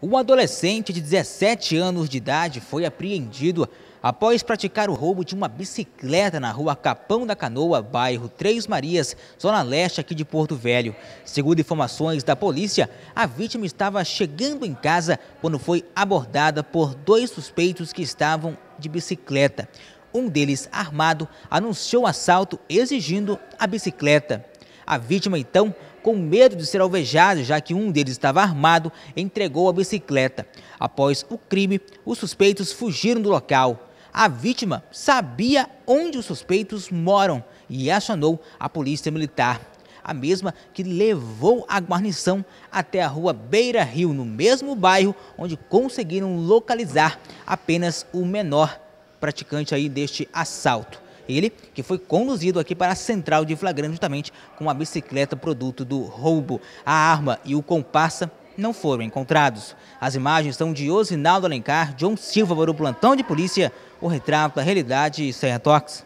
Um adolescente de 17 anos de idade foi apreendido após praticar o roubo de uma bicicleta na rua Capão da Canoa, bairro Três Marias, zona leste aqui de Porto Velho. Segundo informações da polícia, a vítima estava chegando em casa quando foi abordada por dois suspeitos que estavam de bicicleta. Um deles, armado, anunciou o assalto exigindo a bicicleta. A vítima, então, com medo de ser alvejado, já que um deles estava armado, entregou a bicicleta. Após o crime, os suspeitos fugiram do local. A vítima sabia onde os suspeitos moram e acionou a polícia militar. A mesma que levou a guarnição até a rua Beira Rio, no mesmo bairro onde conseguiram localizar apenas o menor praticante aí deste assalto. Ele que foi conduzido aqui para a central de flagrante justamente com a bicicleta produto do roubo. A arma e o comparsa não foram encontrados. As imagens são de Osinaldo Alencar, John Silva para o plantão de polícia, o retrato da realidade Serra Tox.